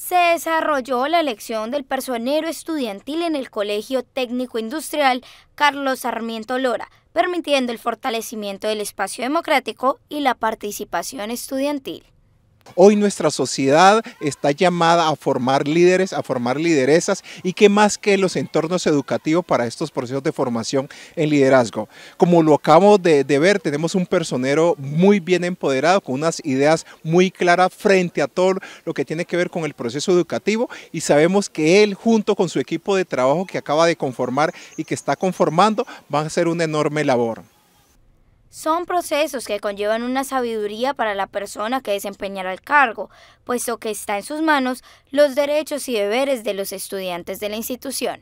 se desarrolló la elección del personero estudiantil en el Colegio Técnico Industrial Carlos Sarmiento Lora, permitiendo el fortalecimiento del espacio democrático y la participación estudiantil. Hoy nuestra sociedad está llamada a formar líderes, a formar lideresas y que más que los entornos educativos para estos procesos de formación en liderazgo. Como lo acabamos de, ver, tenemos un personero muy bien empoderado, con unas ideas muy claras frente a todo lo que tiene que ver con el proceso educativo y sabemos que él junto con su equipo de trabajo que acaba de conformar y que está conformando va a hacer una enorme labor. Son procesos que conllevan una sabiduría para la persona que desempeñará el cargo, puesto que está en sus manos los derechos y deberes de los estudiantes de la institución.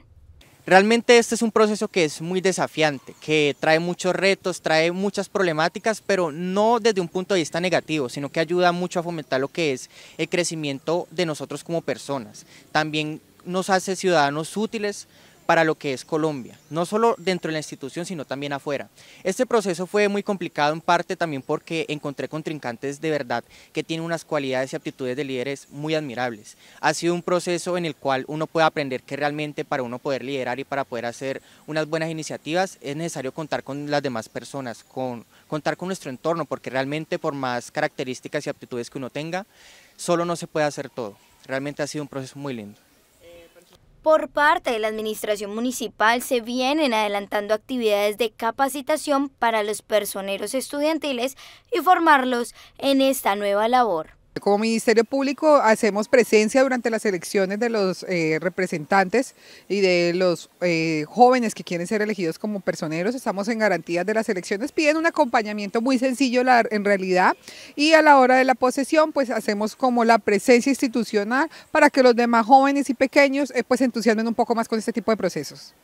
Realmente este es un proceso que es muy desafiante, que trae muchos retos, trae muchas problemáticas, pero no desde un punto de vista negativo, sino que ayuda mucho a fomentar lo que es el crecimiento de nosotros como personas. También nos hace ciudadanos útiles, para lo que es Colombia, no solo dentro de la institución, sino también afuera. Este proceso fue muy complicado en parte también porque encontré contrincantes de verdad que tienen unas cualidades y aptitudes de líderes muy admirables. Ha sido un proceso en el cual uno puede aprender que realmente para uno poder liderar y para poder hacer unas buenas iniciativas es necesario contar con las demás personas, con, contar con nuestro entorno, porque realmente por más características y aptitudes que uno tenga, solo no se puede hacer todo. Realmente ha sido un proceso muy lindo. Por parte de la Administración Municipal se vienen adelantando actividades de capacitación para los personeros estudiantiles y formarlos en esta nueva labor. Como Ministerio Público hacemos presencia durante las elecciones de los eh, representantes y de los eh, jóvenes que quieren ser elegidos como personeros. Estamos en garantías de las elecciones. Piden un acompañamiento muy sencillo en realidad y a la hora de la posesión pues hacemos como la presencia institucional para que los demás jóvenes y pequeños eh, pues, se pues entusiasmen un poco más con este tipo de procesos.